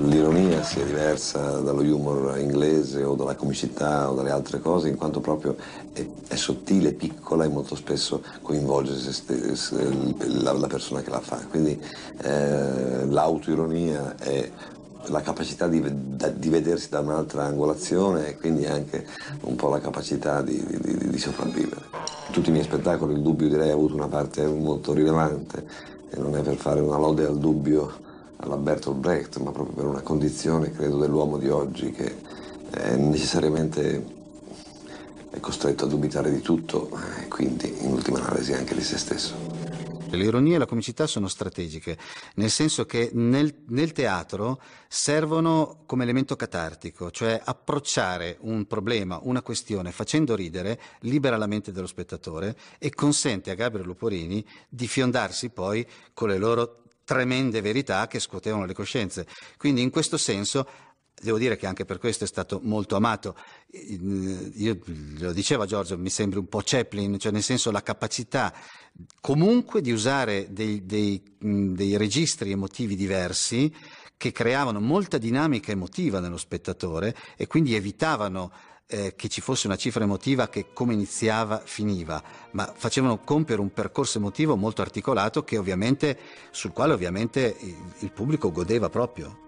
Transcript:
L'ironia sia diversa dallo humor inglese o dalla comicità o dalle altre cose, in quanto proprio è, è sottile, piccola e molto spesso coinvolge se, se, la, la, persona che la fa. Quindi eh, l'autoironia è la capacità di, di, vedersi da un'altra angolazione e quindi anche un po' la capacità di, di, di sopravvivere. In tutti i miei spettacoli il dubbio direi ha avuto una parte molto rilevante e non è per fare una lode al dubbio alla Bertolt Brecht, ma proprio per una condizione, credo, dell'uomo di oggi che è eh, necessariamente è costretto a dubitare di tutto e eh, quindi in ultima analisi anche di se stesso. L'ironia e la comicità sono strategiche, nel senso che nel, nel, teatro servono come elemento catartico, cioè approcciare un problema, una questione facendo ridere, libera la mente dello spettatore e consente a Gabriele Luporini di fiondarsi poi con le loro tremende verità che scuotevano le coscienze. Quindi in questo senso devo dire che anche per questo è stato molto amato. Io, lo diceva Giorgio, mi sembra un po' Chaplin, cioè nel senso la capacità comunque di usare dei, dei, dei registri emotivi diversi che creavano molta dinamica emotiva nello spettatore e quindi evitavano eh, che ci fosse una cifra emotiva che come iniziava finiva, ma facevano compiere un percorso emotivo molto articolato ovviamente, sul quale ovviamente il, il pubblico godeva proprio.